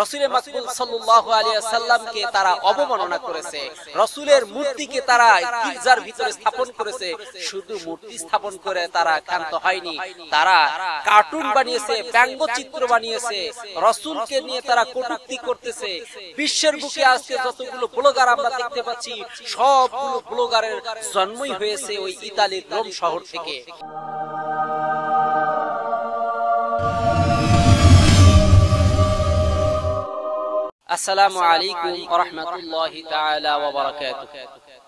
রসুলের মাকবুল সাল্লাহ আলিয়াকে তারা অবমাননা করেছে রসুলের মূর্তিকে তারা গির্জার ভিতরে স্থাপন করেছে শুধু মূর্তি স্থাপন করে তারা ক্ষান্ত হয়নি তারা কার্টুন বানিয়েছে ব্যঙ্গচিত্র বানিয়েছে রসুলকে নিয়ে তারা কটুক্তি করতেছে বিশ্বের বুকে আজকে যতগুলো ব্লগার আমরা দেখতে পাচ্ছি সবগুলো ব্লগারের জন্মই হয়েছে ওই ইতালির রোম শহর থেকে السلام عليكم ورحمة الله تعالى وبركاته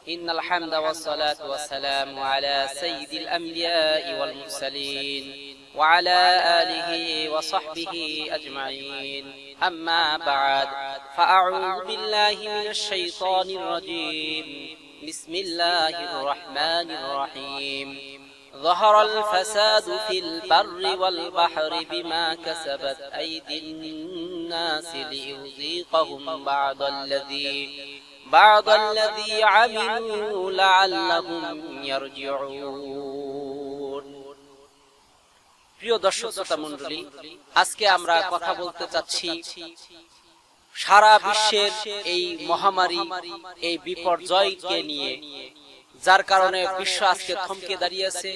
إن الحمد والصلاة والسلام على سيد الأنبياء والمرسلين وعلى آله وصحبه أجمعين أما بعد فأعوذ بالله من الشيطان الرجيم بسم الله الرحمن الرحيم ظهر الفساد في البر والبحر بما كسبت أيدي الناس ليذيقهم بعض الذي بعض الذي عملوا لعلهم يرجعون প্রিয় দর্শক শ্রোতা মন্ডলী আজকে আমরা কথা বলতে চাচ্ছি সারা বিশ্বের এই মহামারী এই বিপর্যয়কে নিয়ে যার কারণে বিশ্ব আজকে থমকে দাঁড়িয়েছে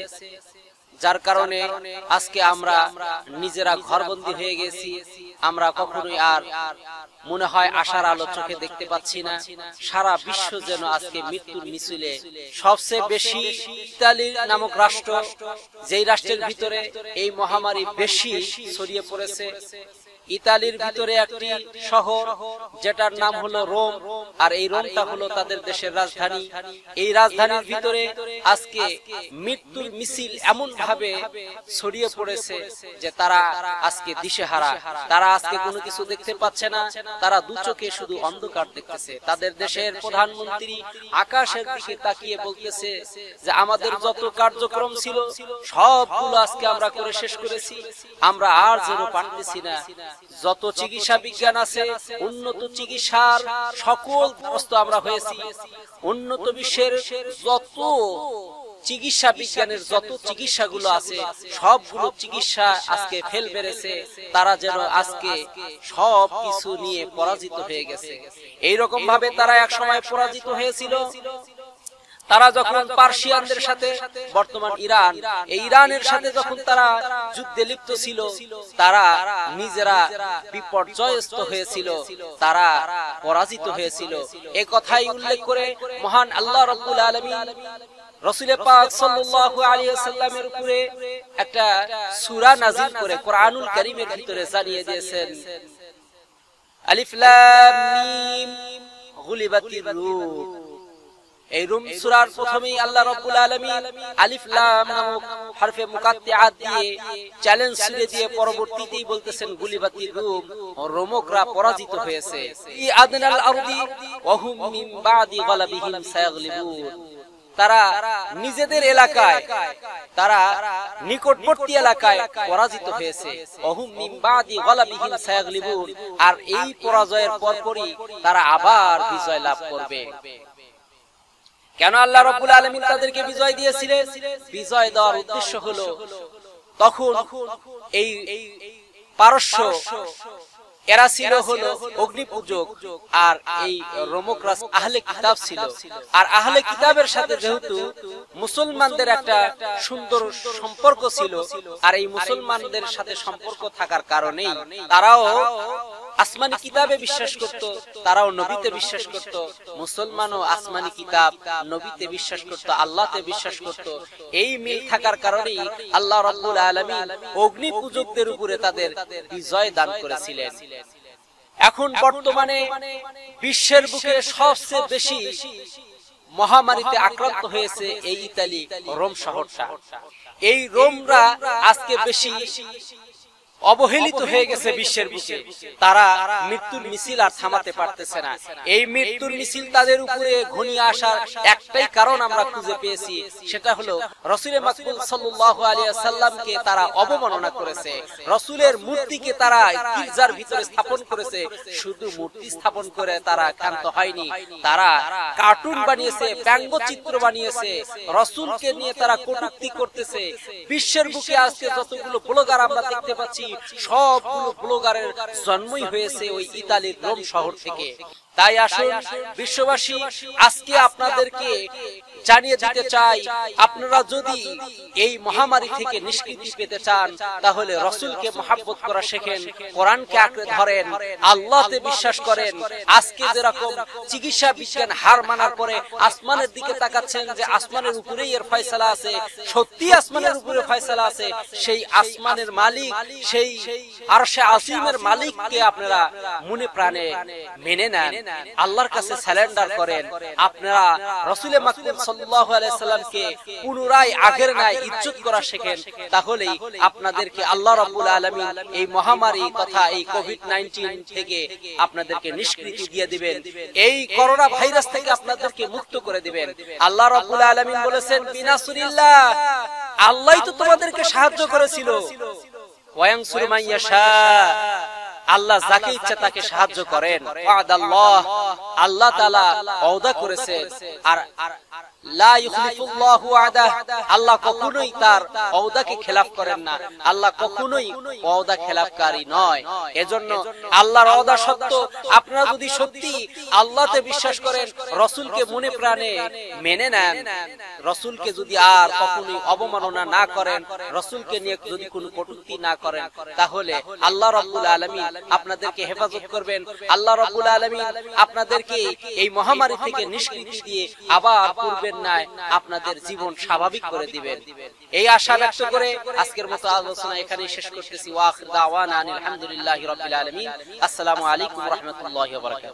যার কারণে আজকে আমরা নিজেরা ঘরবন্দী হয়ে গেছি আমরা কখনোই আর মনে হয় আশার আলো চোখে দেখতে পাচ্ছি না সারা বিশ্ব যেন আজকে মৃত্যুর মিছিলে সবচেয়ে বেশি ইতালি নামক রাষ্ট্র যেই রাষ্ট্রের ভিতরে এই মহামারী বেশি ছড়িয়ে পড়েছে ইতালির ভিতরে একটি শহর যেটার নাম হলো রোম আর এই রোমটা হলো তাদের দেশের রাজধানী এই রাজধানীর ভিতরে আজকে মৃত্যুর মিছিল এমন ভাবে ছড়িয়ে পড়েছে যে তারা আজকে দিশেহারা তারা আজকে কোনো কিছু দেখতে পাচ্ছে না তারা দু চোখে শুধু অন্ধকার দেখতেছে তাদের দেশের প্রধানমন্ত্রী আকাশের দিকে তাকিয়ে বলতেছে যে আমাদের যত কার্যক্রম ছিল সবগুলো আজকে আমরা করে শেষ করেছি আমরা আর যেন পারতেছি না যত চিকিৎসা বিজ্ঞান আছে উন্নত চিকিৎসার সকল ব্যবস্থা আমরা হয়েছি উন্নত বিশ্বের যত চিকিৎসা বিজ্ঞানের যত চিকিৎসাগুলো আছে সবগুলো চিকিৎসা আজকে ফেল বেড়েছে তারা যেন আজকে সব কিছু নিয়ে পরাজিত হয়ে গেছে এই রকম ভাবে তারা এক সময় পরাজিত হয়েছিল তারা যখন পার্সিয়ানদের সাথে বর্তমান ইরান এই ইরানের সাথে যখন তারা যুদ্ধে লিপ্ত ছিল তারা নিজেরা বিপর্যয়স্ত হয়েছিল তারা পরাজিত হয়েছিল এ কথাই উল্লেখ করে মহান আল্লাহ রব্বুল আলমী রসুলে পাক সাল্লাল্লাহু আলাইহি উপরে একটা সূরা নাযিল করে কোরআনুল কারীমের ভিতরে জানিয়ে দিয়েছেন আলিফ লাম মিম গুলিবাতির রূম এই রুম সূরার প্রথমেই আল্লাহ রাব্বুল আলামিন আলিফ লাম নামক মুকাত্তিআত দিয়ে চ্যালেঞ্জ ছুড়ে দিয়ে পরবর্তীতেই বলতেছেন গুলিবাতি রুম রোমকরা পরাজিত হয়েছে ই আদনাল আরদি বাদি গালাবিহিম তারা নিজেদের এলাকায় তারা নিকটবর্তী এলাকায় পরাজিত হয়েছে আর এই পরাজয়ের পরপরই তারা আবার বিজয় লাভ করবে কেন আল্লাহ রবুল আলমিন তাদেরকে বিজয় দিয়েছিলেন বিজয় দেওয়ার উদ্দেশ্য হলো তখন এই পারস্য এরা ছিল হলো অগ্নি আর এই রোমকরাস আহলে কিতাব ছিল আর আহলে কিতাবের সাথে যেহেতু মুসলমানদের একটা সুন্দর সম্পর্ক ছিল আর এই মুসলমানদের সাথে সম্পর্ক থাকার কারণেই তারাও আসমানি কিতাবে বিশ্বাস করত তারাও নবীতে বিশ্বাস করত মুসলমানও আসমানি কিতাব নবীতে বিশ্বাস করত আল্লাহতে বিশ্বাস করত এই মিল থাকার কারণেই আল্লাহ রাব্বুল আলামিন অগ্নি পূজকদের উপরে তাদের বিজয় দান করেছিলেন এখন বর্তমানে বিশ্বের বুকে সবচেয়ে বেশি মহামারীতে আক্রান্ত হয়েছে এই ইতালি রোম শহরটা এই রোমরা আজকে বেশি অবহেলিত হয়ে গেছে বিশ্বের বুকে তারা মৃত্যুর মিছিল আর থামাতে পারতেছে না এই মৃত্যুর মিছিল তাদের উপরে ঘনিয়ে আসার একটাই কারণ আমরা খুঁজে পেয়েছি সেটা হলো রসুলের মাকবুল সাল্লাল্লাহু আলাইহি সাল্লামকে তারা অবমাননা করেছে রসুলের মূর্তিকে তারা গির্জার ভিতরে স্থাপন করেছে শুধু মূর্তি স্থাপন করে তারা ক্ষান্ত হয়নি তারা কার্টুন বানিয়েছে ব্যঙ্গচিত্র বানিয়েছে রসুলকে নিয়ে তারা কটুক্তি করতেছে বিশ্বের বুকে আজকে যতগুলো ব্লগার আমরা দেখতে পাচ্ছি সবগুলো ব্লগারের জন্মই হয়েছে ওই ইতালির রোম শহর থেকে তাই আসুন বিশ্ববাসী আজকে আপনাদেরকে জানিয়ে দিতে চাই আপনারা যদি এই মহামারী থেকে নিষ্কৃতি পেতে চান তাহলে রসুলকে মহাব্বত করা শেখেন কোরআনকে আঁকড়ে ধরেন আল্লাহতে বিশ্বাস করেন আজকে যেরকম চিকিৎসা বিজ্ঞান হার মানার পরে আসমানের দিকে তাকাচ্ছেন যে আসমানের উপরেই এর ফয়সালা আছে সত্যি আসমানের উপরে ফয়সালা আছে সেই আসমানের মালিক সেই আর সে আসিমের মালিককে আপনারা মনে প্রাণে মেনে নেন আল্লাহর কাছে স্যালেন্ডার করেন আপনারা রসুল মাকুম সাল্লাল্লাহু আলাইহি পুনরায় আগের নাই ইচ্ছুত করা শেখেন তাহলেই আপনাদেরকে আল্লাহ রাব্বুল আলমী এই মহামারী কথা এই কোভিড নাইনটিন থেকে আপনাদেরকে নিষ্কৃতি দিয়ে দিবেন এই করোনা ভাইরাস থেকে আপনাদেরকে মুক্ত করে দিবেন আল্লাহ রাব্বুল আলমী বলেছেন বিনাসুরিল্লাহ আল্লাহ তো তোমাদেরকে সাহায্য করেছিল ওয়ায়ানসুরু মাইয়াশা আল্লাহ যাকে ইচ্ছা তাকে সাহায্য করেন আল্লাহ তালা অদা করেছে আর বিশ্বাস করেন রসুলকে মনে প্রাণে মেনে নেন রসুলকে যদি আর কখনোই অবমাননা না করেন রসুলকে নিয়ে যদি কোনো কটুক্তি না করেন তাহলে আল্লাহ রব্বুল আলমী আপনাদেরকে হেফাজত করবেন আল্লাহ রব্বুল আলমী আপনাদেরকে এই মহামারী থেকে নিষ্কৃতি দিয়ে আবার পূর্বে পূর্বের ন্যায় আপনাদের জীবন স্বাভাবিক করে দিবেন এই আশা ব্যক্ত করে আজকের মতো আলোচনা এখানে শেষ করতেছি ওয়াখ দাওয়ানা আলহামদুলিল্লাহি রাব্বিল আলামিন আসসালামু আলাইকুম ওয়া রাহমাতুল্লাহি ওয়া